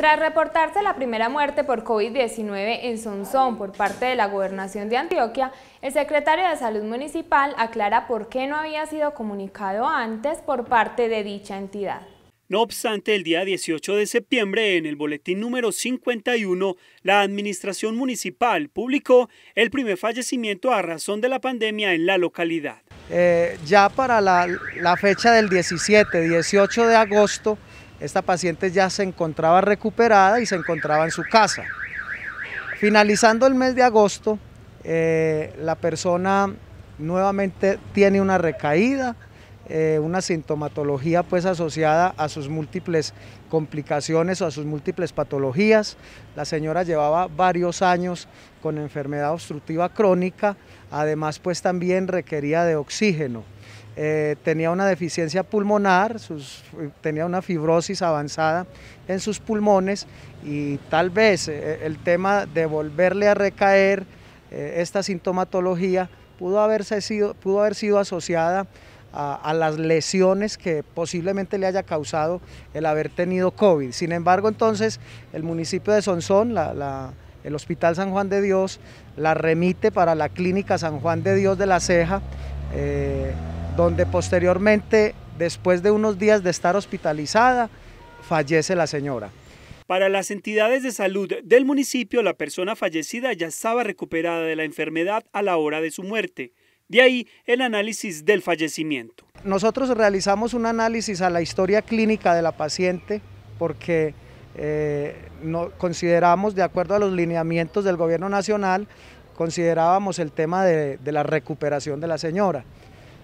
Tras reportarse la primera muerte por COVID-19 en Sonsón por parte de la Gobernación de Antioquia, el secretario de Salud Municipal aclara por qué no había sido comunicado antes por parte de dicha entidad. No obstante, el día 18 de septiembre, en el boletín número 51, la Administración Municipal publicó el primer fallecimiento a razón de la pandemia en la localidad. Eh, ya para la fecha del 17, 18 de agosto, esta paciente ya se encontraba recuperada y se encontraba en su casa. Finalizando el mes de agosto, eh, la persona nuevamente tiene una recaída, eh, una sintomatología pues asociada a sus múltiples complicaciones o a sus múltiples patologías. La señora llevaba varios años con enfermedad obstructiva crónica, además pues también requería de oxígeno. Eh, tenía una deficiencia pulmonar, tenía una fibrosis avanzada en sus pulmones y tal vez eh, el tema de volverle a recaer eh, esta sintomatología pudo, haber sido asociada a, las lesiones que posiblemente le haya causado el haber tenido COVID. Sin embargo, entonces el municipio de Sonsón, el Hospital San Juan de Dios, la remite para la Clínica San Juan de Dios de la Ceja donde posteriormente, después de unos días de estar hospitalizada, fallece la señora. Para las entidades de salud del municipio, la persona fallecida ya estaba recuperada de la enfermedad a la hora de su muerte. De ahí el análisis del fallecimiento. Nosotros realizamos un análisis a la historia clínica de la paciente porque eh, no, consideramos, de acuerdo a los lineamientos del gobierno nacional, considerábamos el tema de la recuperación de la señora.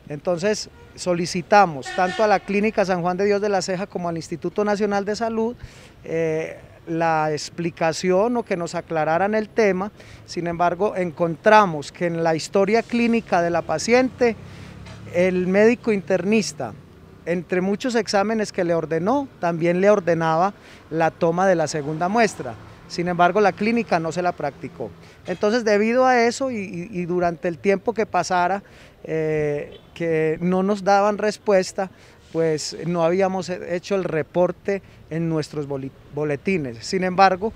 Entonces solicitamos tanto a la Clínica San Juan de Dios de la Ceja como al Instituto Nacional de Salud eh, la explicación o que nos aclararan el tema. Sin embargo, encontramos que en la historia clínica de la paciente, el médico internista, entre muchos exámenes que le ordenó, también le ordenaba la toma de la segunda muestra. Sin embargo, la clínica no se la practicó. Entonces, debido a eso y, durante el tiempo que pasara, eh, que no nos daban respuesta, pues no habíamos hecho el reporte en nuestros boletines. Sin embargo,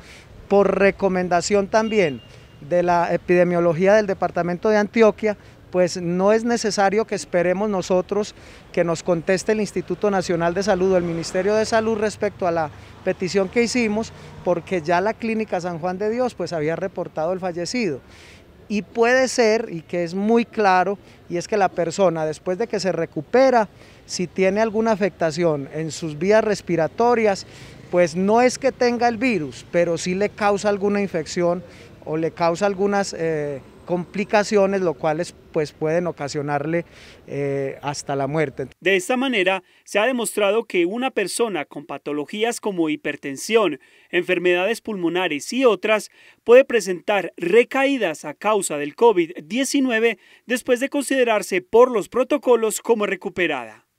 por recomendación también de la epidemiología del departamento de Antioquia, pues no es necesario que esperemos nosotros que nos conteste el Instituto Nacional de Salud o el Ministerio de Salud respecto a la petición que hicimos, porque ya la clínica San Juan de Dios pues había reportado el fallecido. Y puede ser, y que es muy claro, y es que la persona después de que se recupera, si tiene alguna afectación en sus vías respiratorias, pues no es que tenga el virus, pero sí le causa alguna infección o le causa algunas eh, complicaciones, lo cuales pues pueden ocasionarle eh, hasta la muerte. De esta manera se ha demostrado que una persona con patologías como hipertensión, enfermedades pulmonares y otras puede presentar recaídas a causa del COVID-19 después de considerarse por los protocolos como recuperada.